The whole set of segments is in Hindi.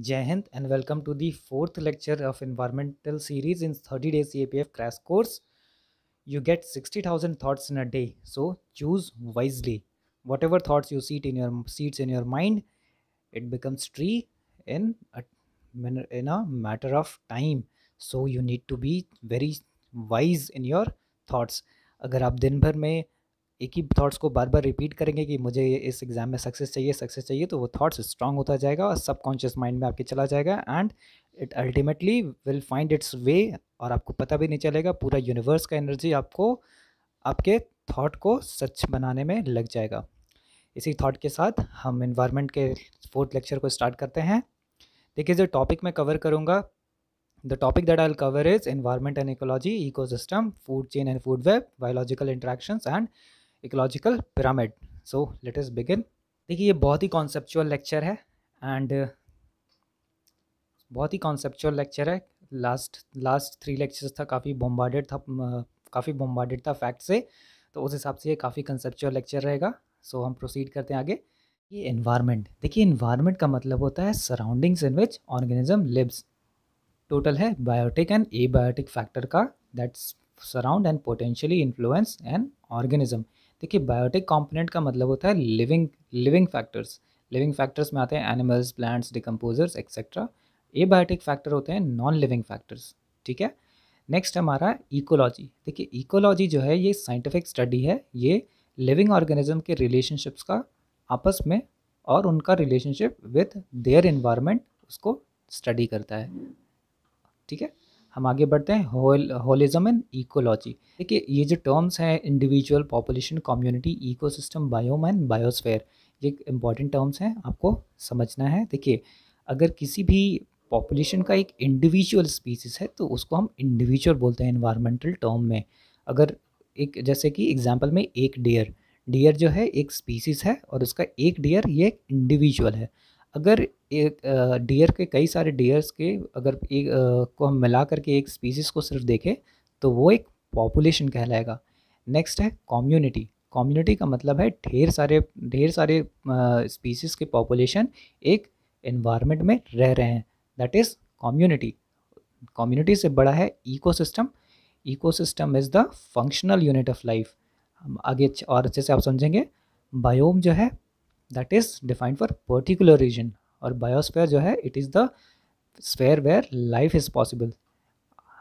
Jai and welcome to the fourth lecture of environmental series in 30 days CAPF crash course. You get 60,000 thoughts in a day, so choose wisely. Whatever thoughts you seed in your seeds in your mind, it becomes tree in a, in a matter of time. So you need to be very wise in your thoughts. अगर आप दिन भर में एक ही थॉट्स को बार बार रिपीट करेंगे कि मुझे इस एग्ज़ाम में सक्सेस चाहिए सक्सेस चाहिए तो वो थॉट्स स्ट्रांग होता जाएगा और सबकॉन्शियस माइंड में आपके चला जाएगा and it ultimately will find its way और आपको पता भी नहीं चलेगा पूरा यूनिवर्स का एनर्जी आपको आपके थॉट को सच बनाने में लग जाएगा इसी थॉट के साथ हम इन्वायरमेंट के फोर्थ लेक्चर को स्टार्ट करते हैं देखिए जो टॉपिक मैं कवर करूँगा topic that that cover is environment and and ecosystem food chain and food web biological interaction and ecological pyramid so let us begin देखिए ये बहुत ही कॉन्सेप्चुअल लेक्चर है एंड बहुत ही कॉन्सेप्चुअल लेक्चर है लास्ट लास्ट थ्री लेक्चर्स था काफ़ी बॉम्बार्डेड था काफ़ी बॉम्बार्डेड था फैक्ट से तो उस हिसाब से ये काफ़ी कंसेप्चुअल लेक्चर रहेगा सो so, हम प्रोसीड करते हैं आगे ये इन्वायरमेंट देखिए इन्वायरमेंट का मतलब होता है surroundings in which organism lives total है biotic and abiotic factor का that's surround and potentially influence an organism देखिए बायोटिक कंपोनेंट का मतलब होता है living living factors living factors में आते हैं animals plants decomposers etcetera abiotic factor होते हैं नॉन लिविंग फैक्टर्स ठीक है नेक्स्ट हमारा इकोलॉजी देखिए इकोलॉजी जो है ये साइंटिफिक स्टडी है ये लिविंग ऑर्गेनिज्म के रिलेशनशिप्स का आपस में और उनका रिलेशनशिप विथ देयर इन्वायरमेंट उसको स्टडी करता है ठीक है हम आगे बढ़ते हैं होल होलिज्म एंड इकोलॉजी देखिए ये जो टर्म्स हैं individual population community ecosystem biome and biosphere ये इंपॉर्टेंट टर्म्स हैं आपको समझना है देखिए अगर किसी भी पॉपुलेशन का एक इंडिविजुअल स्पीसीज है तो उसको हम इंडिविजुअल बोलते हैं इन्वायरमेंटल टर्म में अगर एक जैसे कि एग्जाम्पल में एक डियर डियर जो है एक स्पीसीज है और उसका एक डियर ये एक इंडिविजुअल है अगर एक डियर के कई सारे डियर्स के अगर एक आ, को हम मिला करके एक स्पीसीज़ को सिर्फ देखें तो वो एक पॉपुलेशन कहलाएगा नेक्स्ट है कम्युनिटी कम्युनिटी का मतलब है ढेर सारे ढेर सारे स्पीसीज़ के पॉपुलेशन एक इन्वायरमेंट में रह रहे हैं दैट इज़ कम्युनिटी कम्युनिटी से बड़ा है ecosystem ecosystem is the functional unit of life हम आगे और अच्छे से आप समझेंगे बायोम जो है that is defined for particular region और बायोस्फेयर जो है it is the sphere where life is possible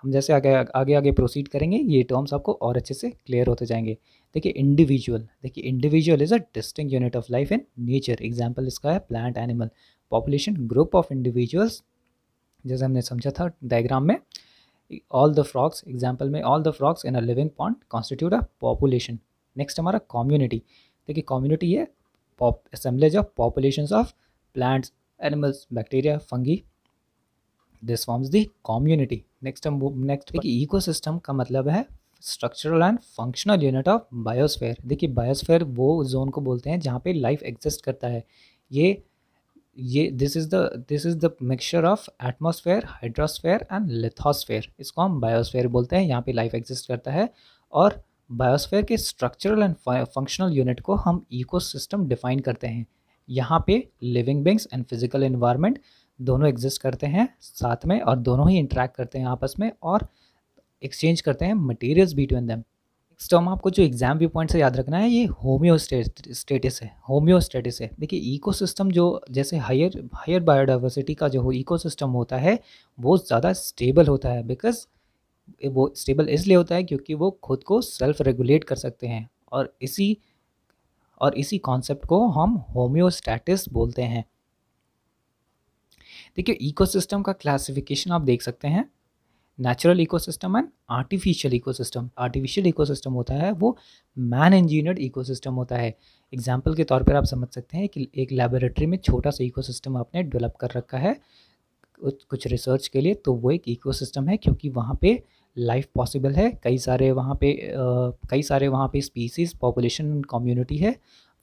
हम जैसे आगे आगे आगे प्रोसीड करेंगे ये टर्म्स आपको और अच्छे से क्लियर होते जाएंगे देखिए इंडिविजुअल देखिए individual is a distinct unit of life in nature example इसका है plant animal population group of individuals जैसे हमने समझा था डायग्राम में ऑल द फ्रॉक्स एग्जाम्पल में all the frogs in a living pond constitute a population next हमारा कम्युनिटी देखिए कम्युनिटी है pop assemblage of populations of plants, animals, bacteria, fungi. This forms the community next हम नेक्स्ट देखिए सिस्टम का मतलब है structural and functional unit of biosphere देखिए बायोस्फेयर वो जोन को बोलते हैं जहाँ पे लाइफ एग्जिस्ट करता है ये ये this is the this is the mixture of atmosphere hydrosphere and lithosphere इसको हम बायोस्फेयर बोलते हैं यहाँ पे लाइफ एग्जिस्ट करता है और बायोस्फेयर के स्ट्रक्चरल एंड फंक्शनल यूनिट को हम इकोसिस्टम डिफाइन करते हैं यहाँ पे living beings and physical environment दोनों एग्जिस्ट करते हैं साथ में और दोनों ही इंटरेक्ट करते हैं आपस में और एक्सचेंज करते हैं मटेरियल्स बिटवीन दैम नेक्स्ट हम आपको जो एग्जाम व्यू पॉइंट से याद रखना है ये होम्यो स्टेटस है होम्यो स्टेटस है देखिए इकोसिस्टम जो जैसे हायर हायर बायोडाइवर्सिटी का जो इकोसिस्टम होता है वो ज़्यादा स्टेबल होता है बिकॉज वो स्टेबल इसलिए होता है क्योंकि वो खुद को सेल्फ रेगुलेट कर सकते हैं और इसी और इसी कॉन्सेप्ट को हम होम्योस्टैटिस बोलते हैं देखिए इकोसिस्टम का क्लासिफिकेशन आप देख सकते हैं natural ecosystem and artificial ecosystem artificial ecosystem होता है वो मैन इंजीनियर्ड इकोसिस्टम होता है एग्जाम्पल के तौर पर आप समझ सकते हैं कि एक लेबोरेटरी में छोटा सा इकोसिस्टम आपने डेवलप कर रखा है कुछ रिसर्च के लिए तो वो एक इकोसिस्टम है क्योंकि वहाँ पे लाइफ पॉसिबल है कई सारे वहाँ पे कई सारे वहाँ पे स्पीसीज पॉपुलेशन कम्युनिटी है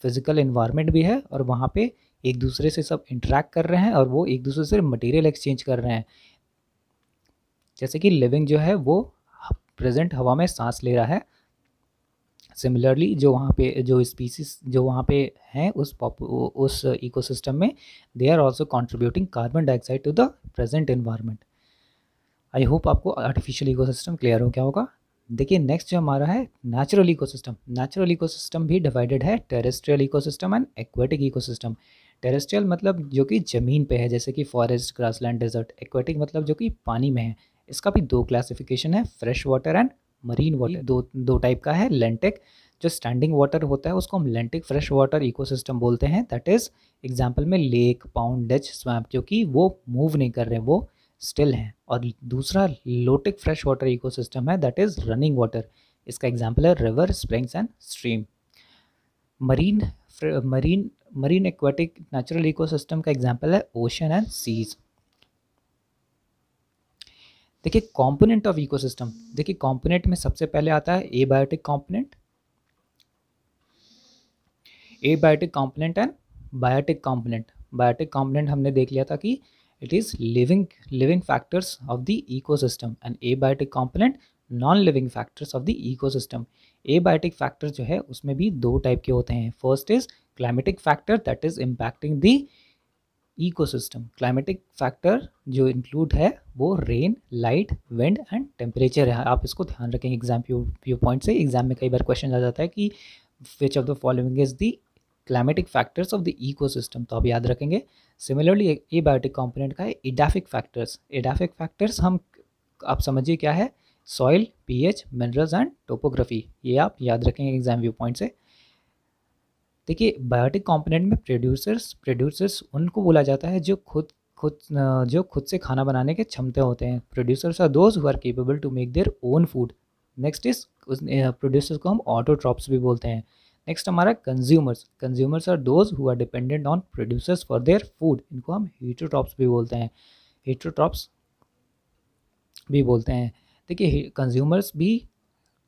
फिजिकल इन्वायरमेंट भी है और वहाँ पे एक दूसरे से सब इंटरेक्ट कर रहे हैं और वो एक दूसरे से मटेरियल एक्सचेंज कर रहे हैं जैसे कि लिविंग जो है वो प्रेजेंट हवा में सांस ले रहा है सिमिलरली जो वहाँ पे जो स्पीसीज जो वहाँ पे हैं उस पॉप उस इकोसिस्टम में they are also contributing carbon dioxide to the present environment I hope आपको आर्टिफिशियल सिस्टम क्लियर हो क्या होगा देखिए नेक्स्ट जो हमारा है नेचुरल इकोसिस्टम नेचुरल इकोसिस्टम भी डिवाइडेड है terrestrial ecosystem and aquatic ecosystem terrestrial मतलब जो कि ज़मीन पे है जैसे कि फॉरेस्ट ग्रासलैंड डेजर्ट एक्वेटिक मतलब जो कि पानी में है इसका भी दो क्लासिफिकेशन है fresh water and marine water दो दो टाइप का है लेंटिक जो स्टैंडिंग वाटर होता है उसको हम लेंटिक फ्रेश वाटर इकोसिस्टम बोलते हैं दैट इज़ एग्जाम्पल में लेक पाउंड डच स्वैम्प क्योंकि वो मूव नहीं कर रहे वो स्टिल हैं और दूसरा लोटिक फ्रेश वाटर इको है दैट इज़ रनिंग वाटर इसका एग्जाम्पल है river springs and stream marine marine marine aquatic natural ecosystem का एग्जाम्पल है ओशन एंड सीज़ देखिए कॉम्पोनेंट ऑफ इकोसिस्टम देखिए कॉम्पोनेंट में सबसे पहले आता है abiotic component abiotic component and biotic component biotic component हमने देख लिया था कि it is living living factors of the ecosystem and abiotic component non living factors of the ecosystem abiotic factors जो है उसमें भी दो टाइप के होते हैं first is climatic factor that is impacting the ecosystem climatic factor जो इंक्लूड है वो rain light wind and temperature है आप इसको ध्यान रखें एग्जाम व्यू पॉइंट से एग्जाम में कई बार क्वेश्चन आ जाता है कि which of the following is the climatic factors of the ecosystem तो आप याद रखेंगे सिमिलरली ए बायोटिक कॉम्पोनेंट का है इडाफिक फैक्टर्स इडाफिक फैक्टर्स हम आप समझिए क्या है soil H minerals and topography ये आप याद रखेंगे एग्जाम व्यू पॉइंट से देखिए बायोटिक कंपोनेंट में प्रोड्यूसर्स प्रोड्यूसर्स उनको बोला जाता है जो खुद खुद जो खुद से खाना बनाने के क्षमता होते हैं producers are those who are capable to make their own food next is producers को हम ऑटोट्रॉप्स भी बोलते हैं नेक्स्ट हमारा consumers consumers are those who are dependent on producers for their food इनको हम हीट्रोट्रॉप्स भी बोलते हैं हीट्रोट्रॉप्स भी बोलते हैं देखिए कंज्यूमर्स भी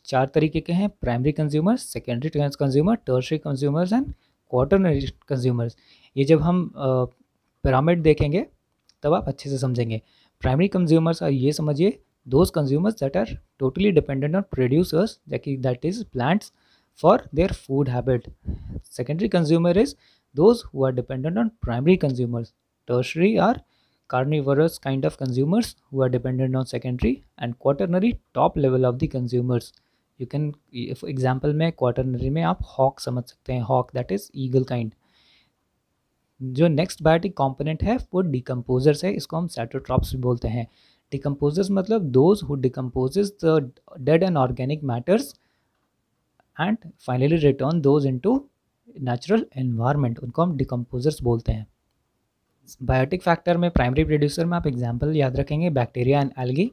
चार तरीके के हैं primary consumers secondary consumer tertiary consumers and quaternary consumers ये जब हम पिरामिड देखेंगे तब आप अच्छे से समझेंगे प्राइमरी कंज्यूमर्स ये समझिए those consumers that are totally dependent on producers that is plants for their food habit secondary consumer is those who are dependent on primary consumers tertiary are carnivorous kind of consumers who are dependent on secondary and quaternary top level of the consumers you can example में क्वाटरनरी में आप हॉक समझ सकते हैं hawk that is eagle kind जो नेक्स्ट बायोटिक कॉम्पोनेंट है वो डिकम्पोजर्स है इसको हम सेटोट्रॉप्स भी बोलते हैं डिकम्पोजर्स मतलब those who decomposes the dead and organic matters and finally return those into natural environment उनको हम डिकम्पोजर्स बोलते हैं बायोटिक फैक्टर में प्राइमरी प्रोड्यूसर में आप एग्जाम्पल याद रखेंगे बैक्टीरिया एंड एल्गी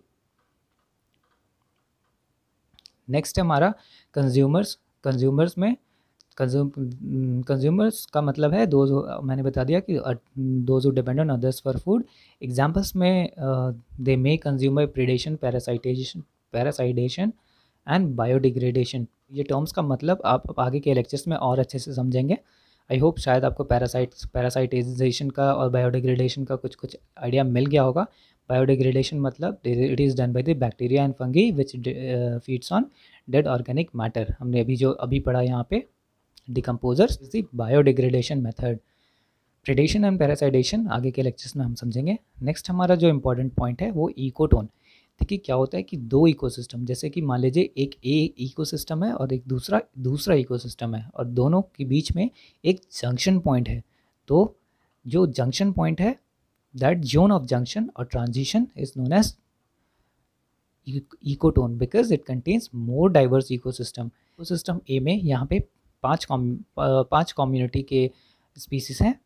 नेक्स्ट है हमारा कंज्यूमर्स कंज्यूमर्स में कंज्यूमर्स का मतलब है दो मैंने बता दिया कि दोज जो depend on others for food examples में they may consumer predation parasitation parasidation and biodegradation ये टर्म्स का मतलब आप आगे के लेक्चर्स में और अच्छे से समझेंगे आई होप शायद आपको पैरासाइट पैरासाइटेशन का और बायोडिग्रेडेशन का कुछ कुछ आइडिया मिल गया होगा बायोडिग्रेडेशन मतलब it is done by the bacteria and fungi which feeds on dead organic matter हमने अभी जो अभी पढ़ा यहाँ पे decomposers is the biodegradation method predation and parasidation आगे के लेक्चर्स में हम समझेंगे नेक्स्ट हमारा जो इम्पोर्टेंट पॉइंट है वो इकोटोन देखिए क्या होता है कि दो इकोसिस्टम जैसे कि मान लीजिए एक ए इकोसिस्टम है और एक दूसरा दूसरा इकोसिस्टम है और दोनों के बीच में एक जंक्शन पॉइंट है तो जो जंक्शन पॉइंट है दैट जोन ऑफ जंक्शन और transition is known as ecotone because it contains more diverse ecosystem ecosystem A में यहाँ पे पाँच कॉम पांच कम्युनिटी के स्पीसीज हैं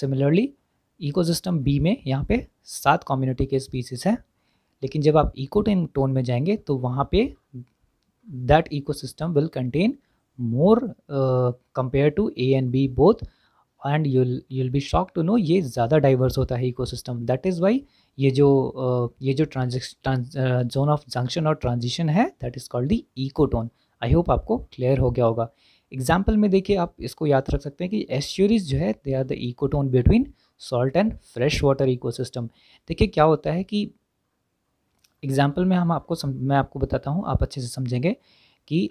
सिमिलरली इको सिस्टम बी में यहाँ पे सात कम्युनिटी के स्पीसीज हैं लेकिन जब आप इको टोन में जाएंगे तो वहाँ पे that ecosystem will contain more compare to A and B both and you'll you'll be shock to know ये ज़्यादा डाइवर्स होता है इकोसिस्टम दैट इज़ वाई ये जो ये जो ट्रांजेक्शन जोन ऑफ जंक्शन और ट्रांजिशन है that is called the ecotone I hope आपको क्लियर हो गया होगा एग्जाम्पल में देखिए आप इसको याद रख सकते हैं कि एश्योरीज जो है they are the ecotone between salt and fresh water ecosystem देखिए क्या होता है कि एग्जाम्पल में हम आपको सम, मैं आपको बताता हूँ आप अच्छे से समझेंगे कि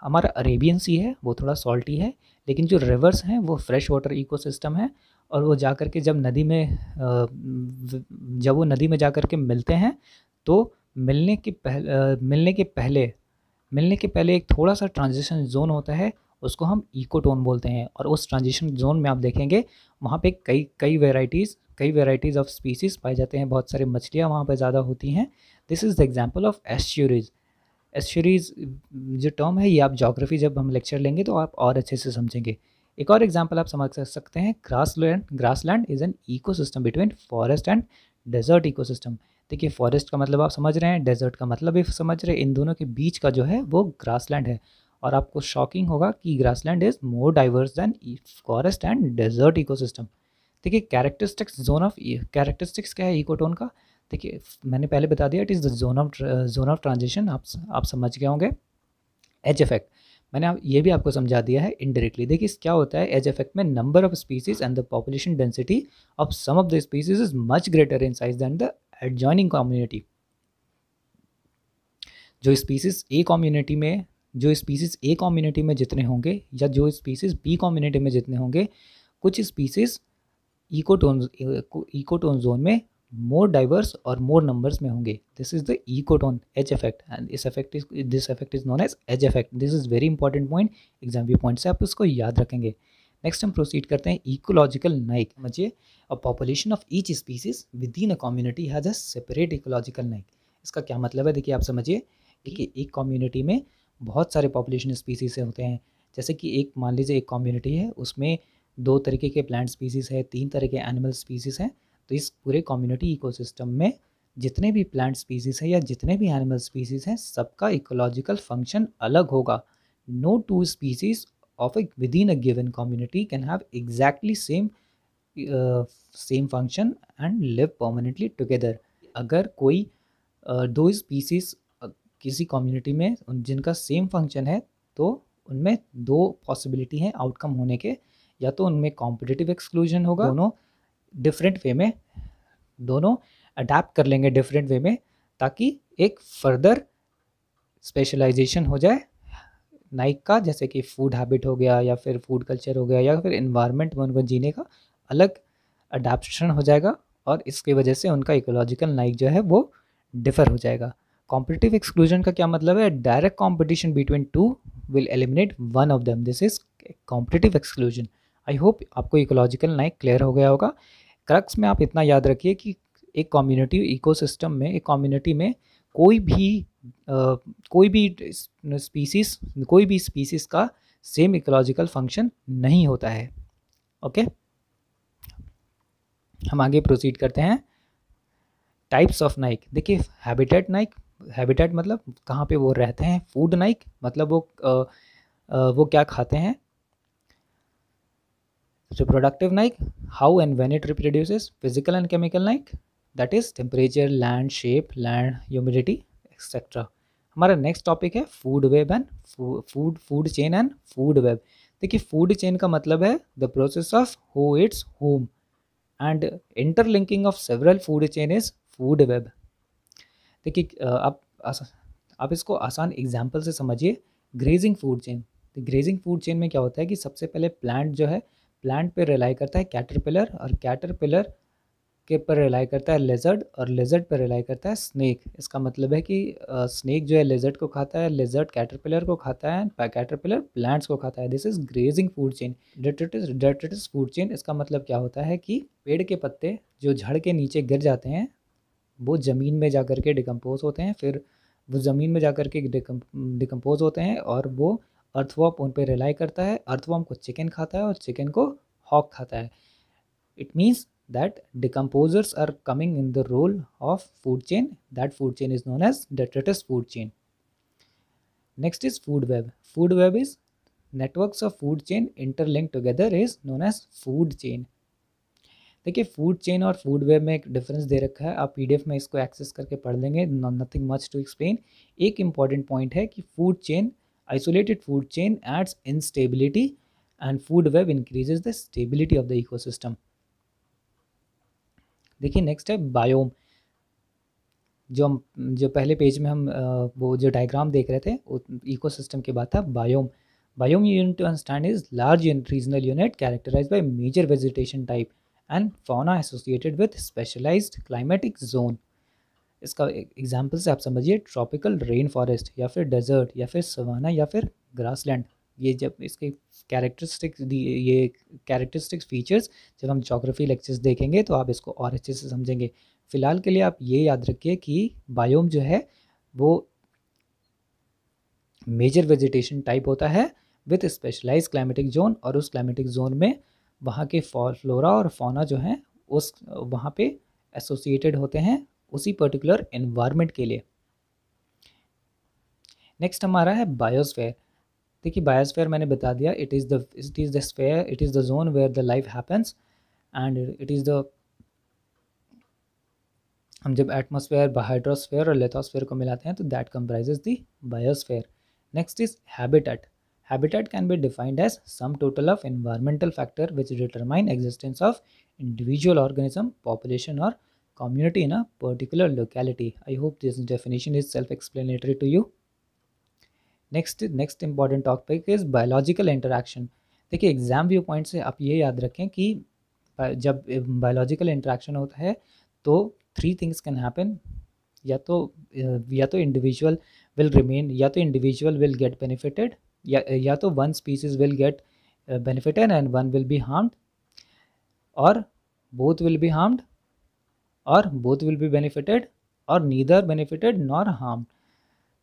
हमारा अरेबियन सी है वो थोड़ा सॉल्टी है लेकिन जो रिवर्स हैं वो फ्रेश वाटर इको है और वो जा कर के जब नदी में जब वो नदी में जा कर के मिलते हैं तो मिलने के पहले मिलने के पहले मिलने के पहले एक थोड़ा सा ट्रांजिशन जोन होता है उसको हम इकोटोन बोलते हैं और उस ट्रांजिशन जोन में आप देखेंगे वहाँ पे कई कई वेराइटीज़ कई वेराइटीज़ ऑफ स्पीसीज़ पाए जाते हैं बहुत सारे मछलियाँ वहाँ पर ज़्यादा होती हैं this is the example of estuaries estuaries जो टर्म है ये आप जोग्राफी जब हम लेक्चर लेंगे तो आप और अच्छे से समझेंगे एक और एग्जाम्पल आप समझ सकते हैं grassland grassland is an ecosystem between forest and desert ecosystem देखिए फॉरेस्ट का मतलब आप समझ रहे हैं डेजर्ट का मतलब भी समझ रहे हैं इन दोनों के बीच का जो है वो ग्रास लैंड है और आपको शॉकिंग होगा कि grassland is more diverse than forest and desert ecosystem देखिए कैरेक्टरिस्टिक्स जोन ऑफ कैरेक्टरिस्टिक्स क्या है इकोटोन का देखिए मैंने पहले बता दिया it is the zone of zone of transition आप आप समझ गए होंगे एज इफेक्ट मैंने आप ये भी आपको समझा दिया है इनडायरेक्टली देखिए क्या होता है एज इफेक्ट में number of species and the population density of some of the species is much greater in size than the adjoining community जो स्पीसीज ए कम्युनिटी में जो स्पीसीज ए कम्युनिटी में जितने होंगे या जो स्पीसीज बी कम्युनिटी में जितने होंगे कुछ स्पीसीज इकोटोन इकोटोन जोन में मोर डाइवर्स और मोर नंबर्स में होंगे this is the ecotone edge effect and इस effect is this effect is known as edge effect this is very important point exam view point से आप इसको याद रखेंगे नेक्स्ट हम प्रोसीड करते हैं इकोलॉजिकल नाइक समझिए a population of each species within a community has a separate ecological niche इसका क्या मतलब है देखिए आप समझिए देखिए एक कम्युनिटी में बहुत सारे पॉपुलेशन स्पीसीज होते हैं जैसे कि एक मान लीजिए एक कम्युनिटी है उसमें दो तरीके के प्लांट स्पीसीज है तीन तरह के एनिमल स्पीसीज हैं तो इस पूरे कम्युनिटी इकोसिस्टम में जितने भी प्लांट स्पीसीज है या जितने भी एनिमल स्पीसीज हैं सबका इकोलॉजिकल फंक्शन अलग होगा no two species of a within a given community can have exactly same same function and live permanently together अगर कोई uh, दो स्पीसीज uh, किसी कम्युनिटी में जिनका सेम फंक्शन है तो उनमें दो पॉसिबिलिटी हैं आउटकम होने के या तो उनमें कॉम्पिटिटिव एक्सक्लूजन होगा दोनों डिफरेंट वे में दोनों अडेप्ट कर लेंगे डिफरेंट वे में ताकि एक फर्दर स्पेशलाइजेशन हो जाए नाइक का जैसे कि फूड हैबिट हो गया या फिर फूड कल्चर हो गया या फिर इन्वायरमेंट में उनको जीने का अलग अडाप्शन हो जाएगा और इसकी वजह से उनका इकोलॉजिकल नाइक जो है वो डिफर हो जाएगा कॉम्पिटिटिव एक्सक्लूजन का क्या मतलब है direct competition between two will eliminate one of them this is competitive exclusion I hope आपको इकोलॉजिकल नाइक क्लियर हो गया होगा क्रक्स में आप इतना याद रखिए कि एक कम्युनिटी इकोसिस्टम में एक कम्युनिटी में कोई भी आ, कोई भी स्पीसीज कोई भी स्पीसीज का सेम इकोलॉजिकल फंक्शन नहीं होता है ओके हम आगे प्रोसीड करते हैं टाइप्स ऑफ नाइक देखिए हैबिटेट नाइक हैबिटेट मतलब कहाँ पे वो रहते हैं फूड नाइक मतलब वो आ, आ, वो क्या खाते हैं so productive niche how and when it reproduce physical and chemical niche that is temperature land shape land humidity etcetera हमारा नेक्स्ट टॉपिक है food web and food food chain and food web देखिए फूड चेन का मतलब है the process of who eats whom and interlinking of several food chain is food web देखिए आप आप इसको आसान एग्जाम्पल से समझिए grazing food chain grazing food chain में क्या होता है कि सबसे पहले प्लांट जो है प्लांट पे रिलाई करता है कैटरपिलर और कैटरपिलर के पर रिलाई करता है लेजर्ड और लेजर्ड पर रिलाई करता है स्नेक इसका मतलब है कि स्नेक जो है लेजर्ड को खाता है लेजर्ड कैटरपिलर को खाता है कैटरपिलर प्लांट्स को खाता है this is grazing food chain detritus detritus food chain इसका मतलब क्या होता है कि पेड़ के पत्ते जो झड़ के नीचे गिर जाते हैं वो ज़मीन में जा के डिकम्पोज होते हैं फिर वो ज़मीन में जा के डिकम्पोज होते हैं और वो अर्थवॉम उन पर रिलाई करता है अर्थवॉम को चिकन खाता है और चिकन को हॉक खाता है it means that decomposers are coming in the role of food chain that food chain is known as detritus food chain next is food web food web is network of food chain interlink together is known as food chain देखिए फूड चेन और फूड वेब में एक डिफरेंस दे रखा है आप पीडीएफ में इसको एक्सेस करके पढ़ लेंगे नथिंग मच टू एक्सप्लेन एक इम्पॉर्टेंट पॉइंट है कि food chain Isolated food chain adds instability and food web increases the stability of the ecosystem. देखिए नेक्स्ट है बायोम जो हम जो पहले पेज में हम वो जो डायग्राम देख रहे थे इकोसिस्टम के बाद था biome biome unit to understand is large regional unit characterize by major vegetation type and fauna associated with specialized climatic zone इसका एग्जाम्पल से आप समझिए ट्रॉपिकल रेन फॉरेस्ट या फिर डेजर्ट या फिर सवाना या फिर ग्रासलैंड ये जब इसके कैरेक्टरिस्टिक्स ये कैरेक्टरिस्टिक्स फीचर्स जब हम जोग्राफी लेक्चर्स देखेंगे तो आप इसको और अच्छे से समझेंगे फ़िलहाल के लिए आप ये याद रखिए कि बायोम जो है वो मेजर वेजिटेशन टाइप होता है विथ स्पेशलाइज क्लाइमेटिक जोन और उस क्लाइमेटिक जोन में वहाँ के फ्लोरा और फोना जो हैं उस वहाँ पे एसोसिएटेड होते हैं उसी पर्टिकुलर एनवायरनमेंट के लिए नेक्स्ट हमारा है बायोस्फेयर देखिए बायोस्फेयर मैंने बता दिया it is the it is the sphere it is the zone where the life happens and it is the हम जब एटमोसफेयर हाइड्रोस्फेयर और लेथोस्फेयर को मिलाते हैं तो that comprise the biosphere next is habitat habitat can be defined as sum total of environmental factor which determine existence of individual organism population और community in a particular locality. I hope this definition is self-explanatory to you. Next next important topic is biological interaction देखिए एग्ज़ाम व्यू पॉइंट से आप ये याद रखें कि जब बायोलॉजिकल इंटरेक्शन होता है तो थ्री थिंग्स कैन हैपन या तो या तो इंडिविजुअल विल रिमेन या तो इंडिविजुअल विल गेट बेनिफिटेड या या तो one species will get benefited and one will be harmed और बोथ विल बी हार्म्ड और बोथ विल बी बेनिफिटेड और नीदर बेनिफिटेड नॉर हार्म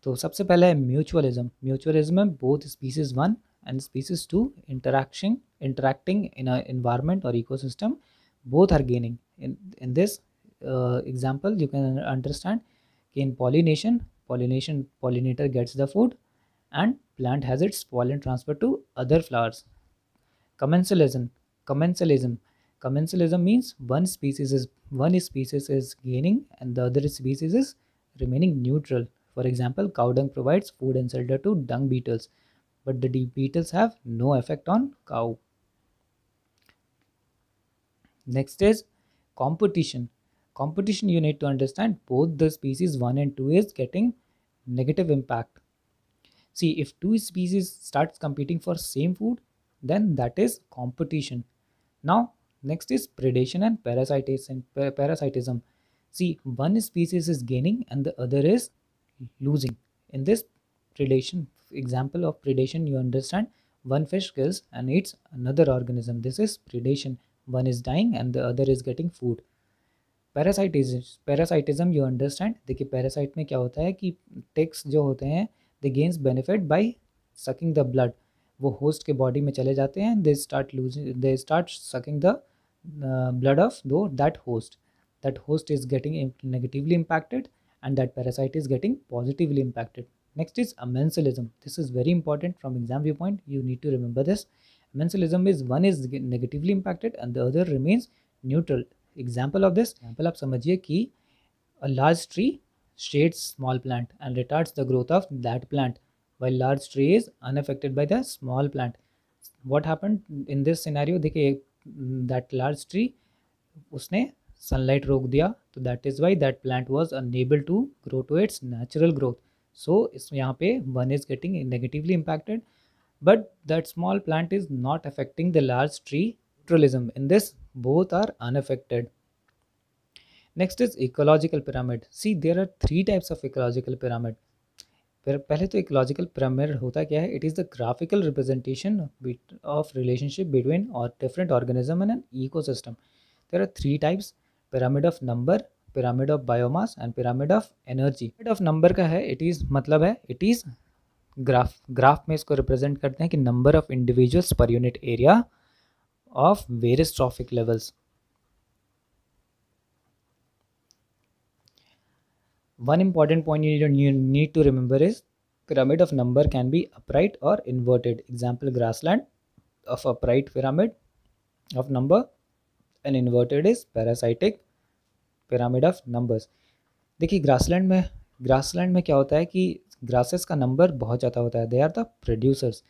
तो सबसे पहले है म्यूचुअलिज्म म्यूचुअलिज्म में both species one and species two interaction interacting in environment और ecosystem both are gaining in this example you can understand कि in pollination pollination pollinator gets the food and plant has its pollen transfer to other flowers commensalism commensalism Commensalism means one species is one species is gaining and the other species is remaining neutral. For example, cow dung provides food and shelter to dung beetles, but the beetles have no effect on cow. Next is competition. Competition you need to understand both the species 1 and 2 is getting negative impact. See if two species starts competing for same food then that is competition. Now next is predation and parasitation parasitism see one species is gaining and the other is losing in this predation example of predation you understand one fish kills and eats another organism this is predation one is dying and the other is getting food parasitis parasitism you understand देखिए पैरासाइट में क्या होता है कि टेक्स जो होते हैं the gains benefit by sucking the blood वो होस्ट के बॉडी में चले जाते हैं they start losing they start sucking the Uh, blood of though that host that host is getting negatively impacted and that parasite is getting positively impacted next is amensalism. this is very important from exam viewpoint you need to remember this Amensalism is one is negatively impacted and the other remains neutral example of this example आप समझिए ki a large tree shades small plant and retards the growth of that plant while large tree is unaffected by the small plant what happened in this scenario देखिए दैट लार्ज ट्री उसने सनलाइट रोक दिया तो that is why that plant was unable to grow to its natural growth so इस यहाँ पे one is getting negatively impacted but that small plant is not affecting the large tree ट्रिलिज्म in this both are unaffected next is ecological pyramid see there are three types of ecological pyramid पहले तो एक लॉजिकल पिरामिड होता क्या है it is the graphical representation of relationship between और different organism and an ecosystem there are three types pyramid of number pyramid of biomass and pyramid of energy pyramid of number का है इट इज़ मतलब है इट इज़ ग्राफ ग्राफ में इसको रिप्रेजेंट करते हैं कि number of individuals per unit area of various trophic levels One important point you need to remember is pyramid of number can be upright or inverted. Example grassland of upright pyramid of number and inverted is parasitic pyramid of numbers. देखिए ग्रासलैंड में ग्रासलैंड में क्या होता है कि ग्रासेस का नंबर बहुत ज़्यादा होता है they are the producers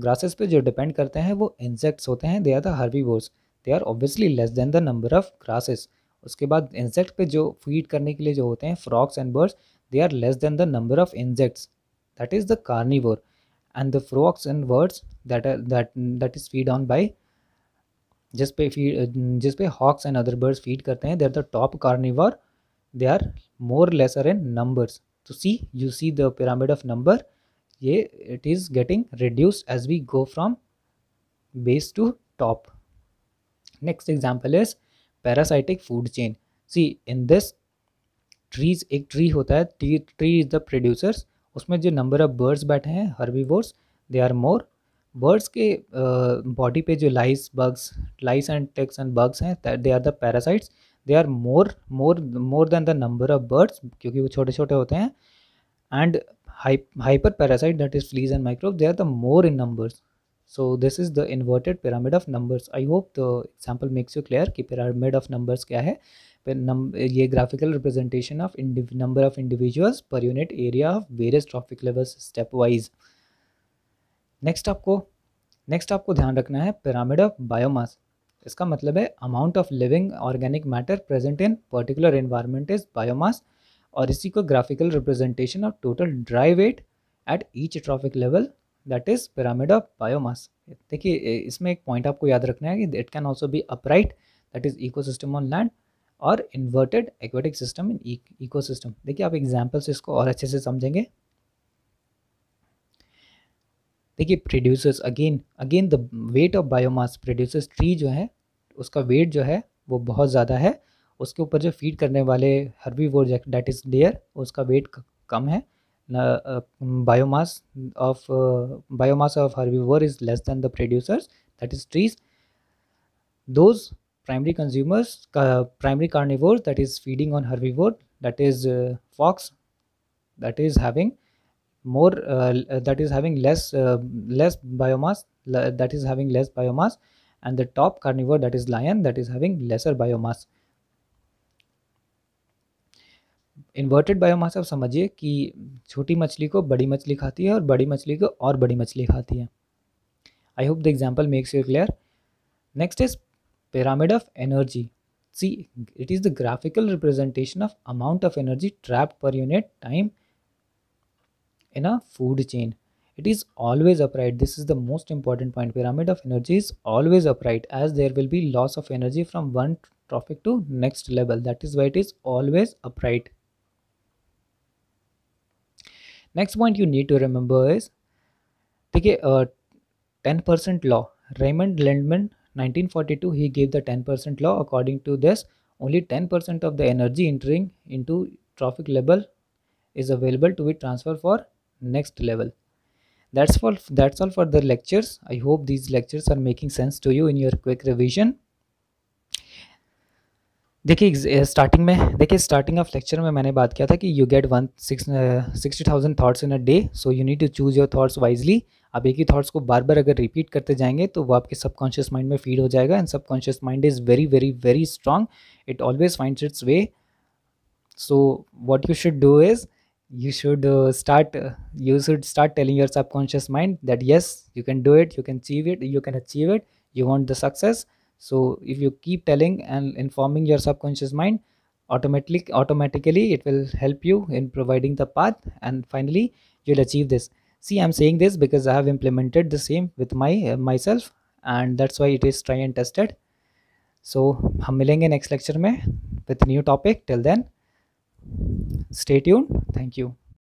grasses पे जो डिपेंड करते हैं वो इंसेक्ट्स होते हैं they are the herbivores they are obviously less than the number of grasses उसके बाद इंसेक्ट पे जो फीड करने के लिए जो होते हैं frogs and birds they are less than the number of insects that is the carnivore and the frogs and birds that that that is feed on by जिस पे फीड जिस पे hawks and other birds feed करते हैं they are the top carnivore they are more lesser in numbers तो see you see the pyramid of number ये it is getting reduce as we go from base to top next example is parasitic food chain see in this trees एक ट्री होता है tree tree is the producers उसमें जो नंबर ऑफ बर्ड्स बैठे हैं herbivores they are more birds के बॉडी पे जो lice bugs lice and ticks and bugs हैं they are the parasites they are more more more than the number of birds क्योंकि वो छोटे छोटे होते हैं and hyper parasite that is fleas and microbes they are the more in numbers so this is the inverted pyramid of numbers I hope the example makes you clear ki pyramid of numbers kya hai ये graphical representation of number of individuals per unit area of various trophic levels step wise next आपको नेक्स्ट आपको ध्यान रखना है पिरामिड ऑफ बायोमास इसका मतलब है amount of living organic matter present in particular environment is biomass और इसी को graphical representation of total dry weight at each trophic level that is pyramid of biomass देखिए इसमें एक पॉइंट आपको याद रखना है कि it can also be upright that is ecosystem on land और inverted aquatic system in ecosystem देखिए आप एग्जाम्पल से इसको और अच्छे से समझेंगे देखिए producers again again the weight of biomass producers tree जो है उसका वेट जो है वो बहुत ज़्यादा है उसके ऊपर जो फीड करने वाले herbivore that is their उसका वेट कम है Uh, biomass of uh, biomass of herbivore is less than the producers that is trees those primary consumers primary carnivores that is feeding on herbivore that is uh, fox that is having more uh, that is having less uh, less biomass that is having less biomass and the top carnivore that is lion that is having lesser biomass inverted biomass आप समझिए कि छोटी मछली को बड़ी मछली खाती है और बड़ी मछली को और बड़ी मछली खाती है I hope the example makes you clear next is pyramid of energy see it is the graphical representation of amount of energy trap per unit time in a food chain it is always upright this is the most important point pyramid of energy is always upright as there will be loss of energy from one trophic to next level that is why it is always upright next point you need to remember is देखिए ten percent law Raymond Lindeman 1942 he gave the 10% law according to this only 10% of the energy entering into traffic level is available to be transferred for next level that's for that's all for the lectures i hope these lectures are making sense to you in your quick revision देखिए स्टार्टिंग eh, में देखिए स्टार्टिंग ऑफ लेक्चर में मैंने बात किया था कि you get one sixty thousand thoughts in a day so you need to choose your thoughts wisely आप एक ही थाट्स को बार बार अगर रिपीट करते जाएंगे तो वो आपके सबकॉन्शियस माइंड में फीड हो जाएगा and subconscious mind is very very very strong it always finds its way so what you should do is you should start you should start telling your subconscious mind that yes you can do it you can achieve it you can achieve it you want the success so if you keep telling and informing your subconscious mind automatically automatically it will help you in providing the path and finally you'll achieve this see i'm saying this because i have implemented the same with my uh, myself and that's why it is try and tested so hum in next lecture mein with new topic till then stay tuned thank you